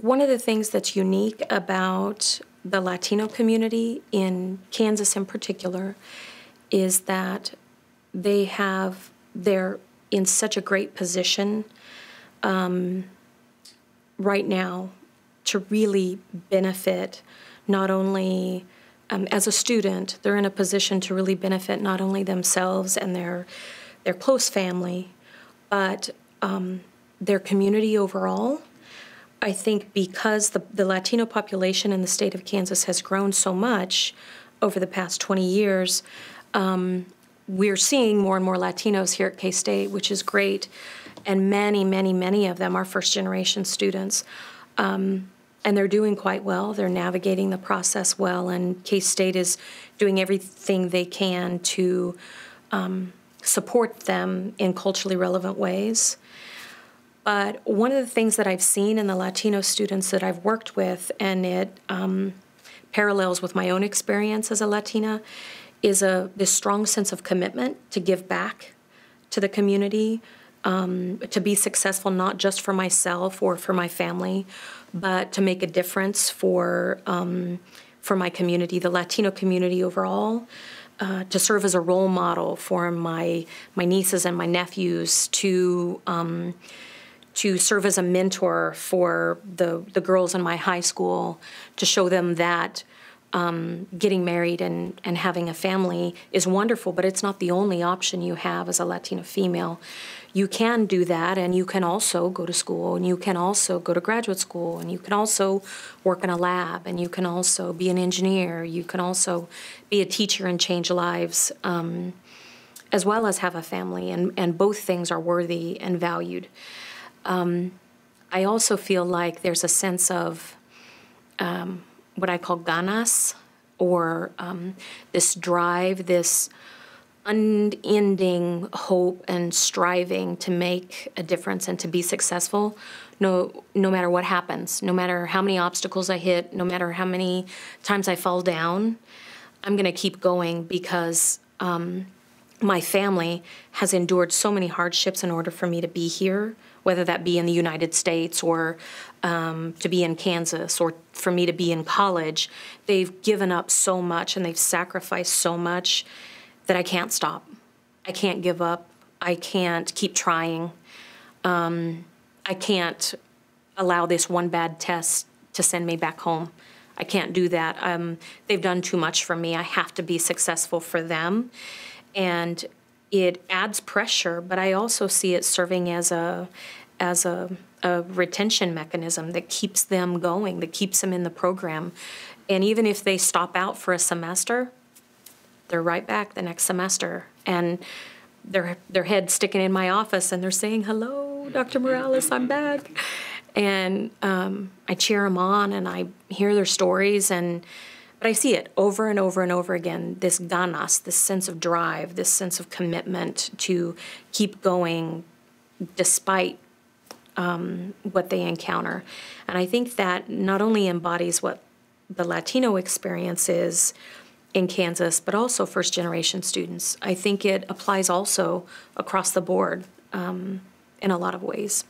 One of the things that's unique about the Latino community in Kansas in particular is that they have they're in such a great position um, right now to really benefit not only um, as a student they're in a position to really benefit not only themselves and their their close family but um, their community overall I think because the, the Latino population in the state of Kansas has grown so much over the past 20 years, um, we're seeing more and more Latinos here at K State, which is great. And many, many, many of them are first generation students. Um, and they're doing quite well. They're navigating the process well, and K State is doing everything they can to um, support them in culturally relevant ways. But one of the things that I've seen in the Latino students that I've worked with, and it um, parallels with my own experience as a Latina, is a this strong sense of commitment to give back to the community, um, to be successful not just for myself or for my family, but to make a difference for um, for my community, the Latino community overall. Uh, to serve as a role model for my my nieces and my nephews to um, to serve as a mentor for the, the girls in my high school to show them that um, getting married and, and having a family is wonderful, but it's not the only option you have as a Latina female. You can do that, and you can also go to school, and you can also go to graduate school, and you can also work in a lab, and you can also be an engineer, you can also be a teacher and change lives, um, as well as have a family, and, and both things are worthy and valued. Um, I also feel like there's a sense of um, what I call ganas, or um, this drive, this unending hope and striving to make a difference and to be successful no no matter what happens no matter how many obstacles i hit no matter how many times i fall down i'm going to keep going because um, my family has endured so many hardships in order for me to be here, whether that be in the United States or um, to be in Kansas or for me to be in college. They've given up so much and they've sacrificed so much that I can't stop. I can't give up. I can't keep trying. Um, I can't allow this one bad test to send me back home. I can't do that. Um, they've done too much for me. I have to be successful for them and it adds pressure, but I also see it serving as a as a, a retention mechanism that keeps them going, that keeps them in the program. And even if they stop out for a semester, they're right back the next semester. And their their head sticking in my office and they're saying hello dr morales i'm back and um, i cheer them on and i hear their stories and but I see it over and over and over again this ganas, this sense of drive, this sense of commitment to keep going despite um, what they encounter. And I think that not only embodies what the Latino experience is in Kansas, but also first generation students. I think it applies also across the board um, in a lot of ways.